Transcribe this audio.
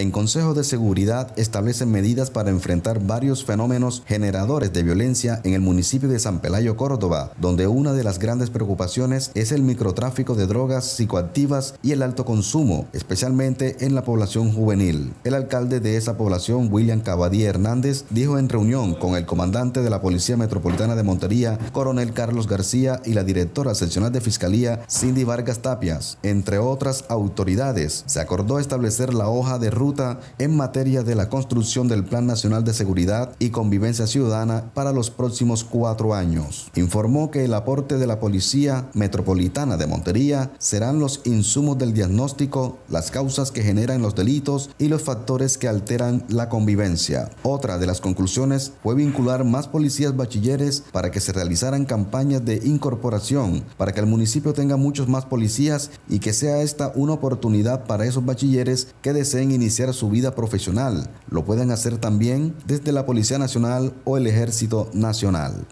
En Consejo de Seguridad establecen medidas para enfrentar varios fenómenos generadores de violencia en el municipio de San Pelayo, Córdoba, donde una de las grandes preocupaciones es el microtráfico de drogas psicoactivas y el alto consumo, especialmente en la población juvenil. El alcalde de esa población, William Cabadía Hernández, dijo en reunión con el comandante de la Policía Metropolitana de Montería, coronel Carlos García y la directora seccional de Fiscalía, Cindy Vargas Tapias, entre otras autoridades, se acordó establecer la hoja de ruta en materia de la construcción del Plan Nacional de Seguridad y Convivencia Ciudadana para los próximos cuatro años. Informó que el aporte de la Policía Metropolitana de Montería serán los insumos del diagnóstico, las causas que generan los delitos y los factores que alteran la convivencia. Otra de las conclusiones fue vincular más policías bachilleres para que se realizaran campañas de incorporación, para que el municipio tenga muchos más policías y que sea esta una oportunidad para esos bachilleres que deseen iniciar su vida profesional. Lo pueden hacer también desde la Policía Nacional o el Ejército Nacional.